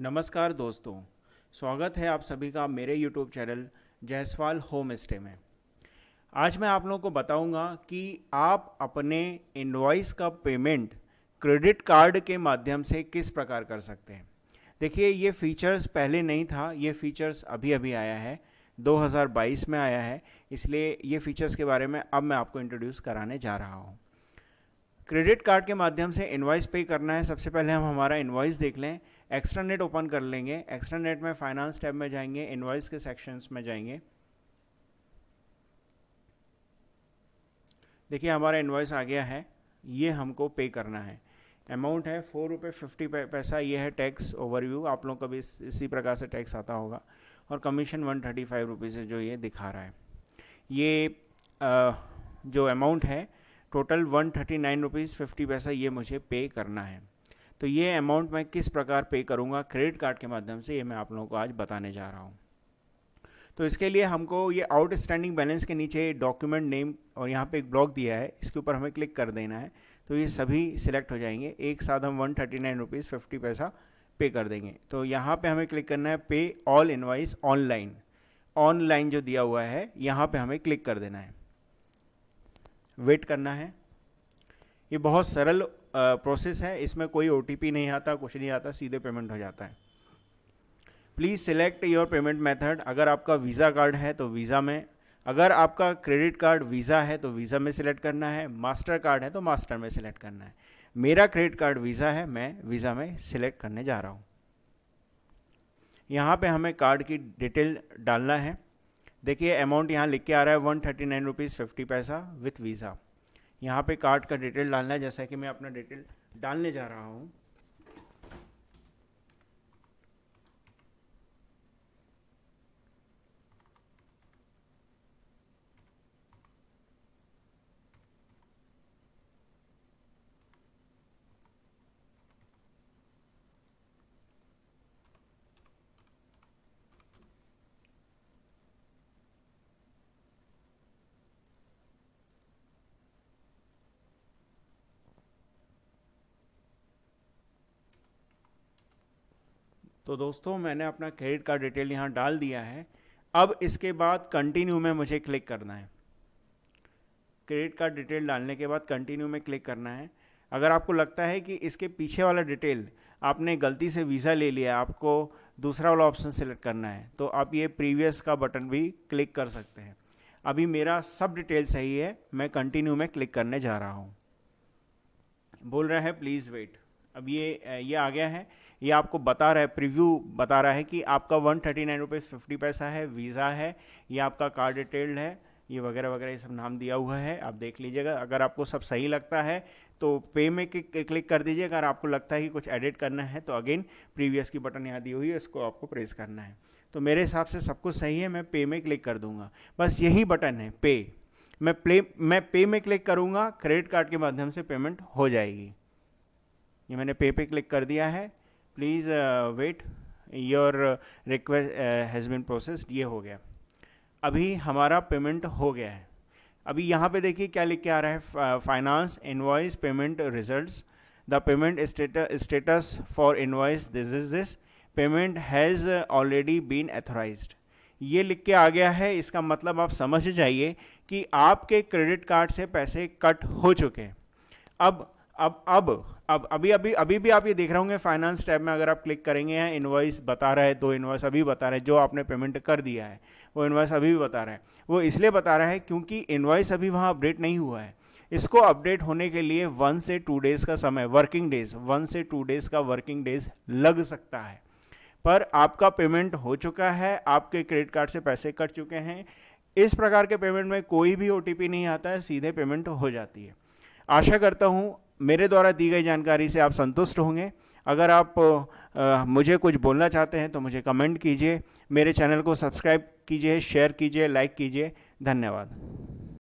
नमस्कार दोस्तों स्वागत है आप सभी का मेरे YouTube channel Jaiswal home stay में आज मैं आप लोगों को बताऊंगा कि आप अपने इन्वॉइस का पेमेंट क्रेडिट कार्ड के माध्यम से किस प्रकार कर सकते हैं देखिए ये फीचर्स पहले नहीं था ये फीचर्स अभी अभी आया है 2022 में आया है इसलिए ये फीचर्स के बारे में अब मैं आपको इंट्रोड्यूस कराने जा रहा हूँ क्रेडिट कार्ड के माध्यम से इन्वाइस पे करना है सबसे पहले हम हमारा इन्वाइस देख लें एक्स्ट्रा नेट ओपन कर लेंगे एक्स्ट्रा नेट में फाइनेंस टैब में जाएंगे इन्वाइस के सेक्शंस में जाएंगे देखिए हमारा इन्वाइस आ गया है ये हमको पे करना है अमाउंट है फोर रुपये फिफ्टी पैसा ये है टैक्स ओवरव्यू आप लोग का भी इसी प्रकार से टैक्स आता होगा और commission one thirty five rupees जो ये दिखा रहा है ये आ, जो अमाउंट है total one thirty nine rupees fifty paisa ये मुझे पे करना है तो ये अमाउंट मैं किस प्रकार पे करूँगा क्रेडिट कार्ड के माध्यम से ये मैं आप लोगों को आज बताने जा रहा हूँ तो इसके लिए हमको ये आउटस्टैंडिंग बैलेंस के नीचे डॉक्यूमेंट नेम और यहाँ पे एक ब्लॉक दिया है इसके ऊपर हमें क्लिक कर देना है तो ये सभी सिलेक्ट हो जाएंगे एक साथ हम one thirty nine rupees fifty paisa pay कर देंगे तो यहाँ पे हमें क्लिक करना है पे ऑल इनवाइस ऑनलाइन ऑनलाइन जो दिया हुआ है यहाँ पर हमें क्लिक कर देना है वेट करना है ये बहुत सरल प्रोसेस है इसमें कोई ओ नहीं आता कुछ नहीं आता सीधे पेमेंट हो जाता है please select your payment method अगर आपका वीज़ा कार्ड है तो वीज़ा में अगर आपका क्रेडिट कार्ड वीज़ा है तो वीज़ा में सिलेक्ट करना है मास्टर कार्ड है तो मास्टर में सिलेक्ट करना है मेरा क्रेडिट कार्ड वीज़ा है मैं वीज़ा में सिलेक्ट करने जा रहा हूँ यहाँ पे हमें कार्ड की डिटेल डालना है देखिए अमाउंट यहाँ लिख के आ रहा है one thirty nine rupees fifty paisa with Visa यहाँ पे कार्ड का डिटेल डालना है जैसा कि मैं अपना डिटेल डालने जा रहा हूँ तो दोस्तों मैंने अपना क्रेडिट कार्ड डिटेल यहाँ डाल दिया है अब इसके बाद कंटिन्यू में मुझे क्लिक करना है क्रेडिट कार्ड डिटेल डालने के बाद कंटिन्यू में क्लिक करना है अगर आपको लगता है कि इसके पीछे वाला डिटेल आपने गलती से वीज़ा ले लिया आपको दूसरा वाला ऑप्शन सेलेक्ट करना है तो आप ये प्रीवियस का बटन भी क्लिक कर सकते हैं अभी मेरा सब डिटेल सही है मैं कंटिन्यू में क्लिक करने जा रहा हूँ बोल रहा है प्लीज़ वेट अब ये ये आ गया है ये आपको बता रहा है प्रीव्यू बता रहा है कि आपका one thirty nine rupees fifty paisa है वीज़ा है ये आपका कार्ड डिटेल्ड है ये वगैरह वगैरह ये सब नाम दिया हुआ है आप देख लीजिएगा अगर आपको सब सही लगता है तो पे में क्लिक कर दीजिए अगर आपको लगता है कि कुछ एडिट करना है तो अगेन प्रीवियस की बटन यहाँ दी हुई है इसको आपको प्रेस करना है तो मेरे हिसाब से सब कुछ सही है मैं पे में क्लिक कर दूंगा बस यही बटन है पे मैं प्ले मैं पे में क्लिक करूँगा क्रेडिट कार्ड के माध्यम से पेमेंट हो जाएगी ये मैंने पे पे क्लिक कर दिया है please wait your request has been processed ये हो गया अभी हमारा पेमेंट हो गया है अभी यहाँ पे देखिए क्या लिख के आ रहा है finance invoice payment results the payment status for invoice this is this payment has already been authorise ये लिख के आ गया है इसका मतलब आप समझ जाइए कि आपके क्रेडिट कार्ड से पैसे कट हो चुके हैं अब अब अब अब अभी अभी अभी भी आप ये देख रहे होंगे फाइनेंस टैब में अगर आप क्लिक करेंगे यहाँ इन्वाइस बता रहा है दो इन्वाइस अभी बता रहा है जो आपने पेमेंट कर दिया है वो इन्वाइस अभी भी बता रहा है वो इसलिए बता रहा है क्योंकि इन्वाइस अभी वहाँ अपडेट नहीं हुआ है इसको अपडेट होने के लिए वन से टू डेज़ का समय वर्किंग डेज वन से टू डेज़ का वर्किंग डेज लग सकता है पर आपका पेमेंट हो चुका है आपके क्रेडिट कार्ड से पैसे कट चुके हैं इस प्रकार के पेमेंट में कोई भी ओ नहीं आता है सीधे पेमेंट हो जाती है आशा करता हूँ मेरे द्वारा दी गई जानकारी से आप संतुष्ट होंगे अगर आप आ, मुझे कुछ बोलना चाहते हैं तो मुझे कमेंट कीजिए मेरे चैनल को सब्सक्राइब कीजिए शेयर कीजिए लाइक कीजिए धन्यवाद